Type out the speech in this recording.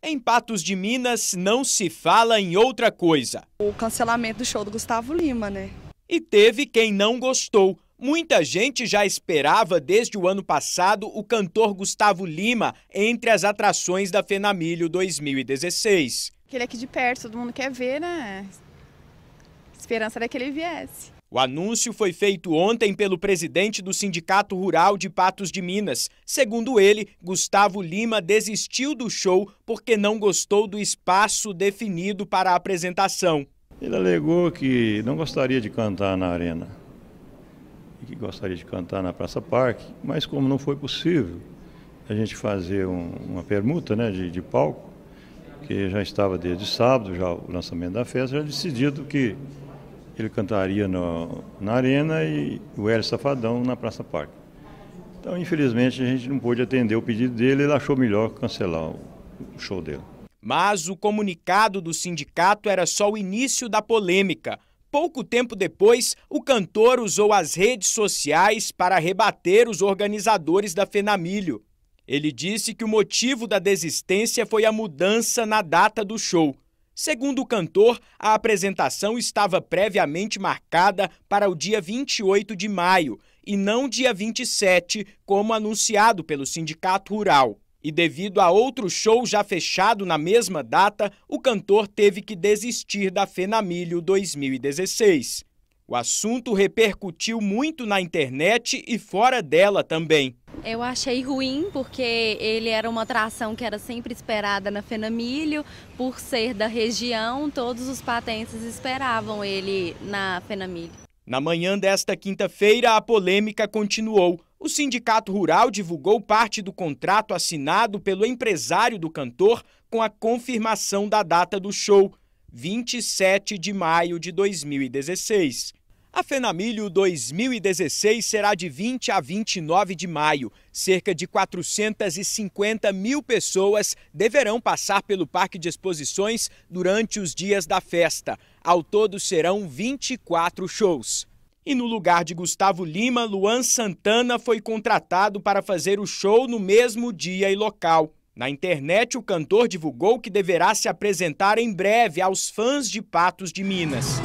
Em Patos de Minas, não se fala em outra coisa. O cancelamento do show do Gustavo Lima, né? E teve quem não gostou. Muita gente já esperava desde o ano passado o cantor Gustavo Lima entre as atrações da Fenamilho 2016. Ele é aqui de perto, todo mundo quer ver, né? A esperança era é que ele viesse. O anúncio foi feito ontem pelo presidente do Sindicato Rural de Patos de Minas. Segundo ele, Gustavo Lima desistiu do show porque não gostou do espaço definido para a apresentação. Ele alegou que não gostaria de cantar na arena e que gostaria de cantar na Praça Parque, mas como não foi possível a gente fazer um, uma permuta né, de, de palco, que já estava desde sábado, já o lançamento da festa, já decidido que ele cantaria no, na Arena e o Hélio Safadão na Praça Parque. Então, infelizmente, a gente não pôde atender o pedido dele, ele achou melhor cancelar o, o show dele. Mas o comunicado do sindicato era só o início da polêmica. Pouco tempo depois, o cantor usou as redes sociais para rebater os organizadores da Fenamilho. Ele disse que o motivo da desistência foi a mudança na data do show. Segundo o cantor, a apresentação estava previamente marcada para o dia 28 de maio e não dia 27, como anunciado pelo Sindicato Rural. E devido a outro show já fechado na mesma data, o cantor teve que desistir da Fenamilho 2016. O assunto repercutiu muito na internet e fora dela também. Eu achei ruim porque ele era uma atração que era sempre esperada na Fenamilho, por ser da região, todos os patentes esperavam ele na Fenamilho. Na manhã desta quinta-feira, a polêmica continuou. O Sindicato Rural divulgou parte do contrato assinado pelo empresário do cantor com a confirmação da data do show, 27 de maio de 2016. A Fenamilho 2016 será de 20 a 29 de maio. Cerca de 450 mil pessoas deverão passar pelo Parque de Exposições durante os dias da festa. Ao todo serão 24 shows. E no lugar de Gustavo Lima, Luan Santana foi contratado para fazer o show no mesmo dia e local. Na internet, o cantor divulgou que deverá se apresentar em breve aos fãs de Patos de Minas.